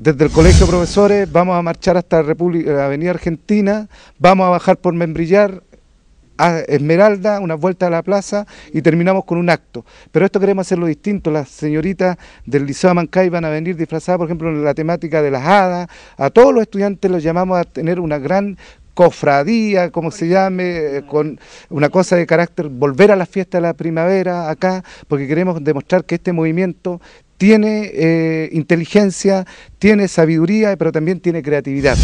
Desde el Colegio de Profesores vamos a marchar hasta República, eh, Avenida Argentina, vamos a bajar por Membrillar, a Esmeralda, una vuelta a la plaza y terminamos con un acto. Pero esto queremos hacerlo distinto. Las señoritas del Liceo Mancay van a venir disfrazadas, por ejemplo, en la temática de las hadas. A todos los estudiantes los llamamos a tener una gran cofradía, como se llame, eh, con una cosa de carácter, volver a la fiesta de la primavera acá, porque queremos demostrar que este movimiento tiene eh, inteligencia, tiene sabiduría, pero también tiene creatividad.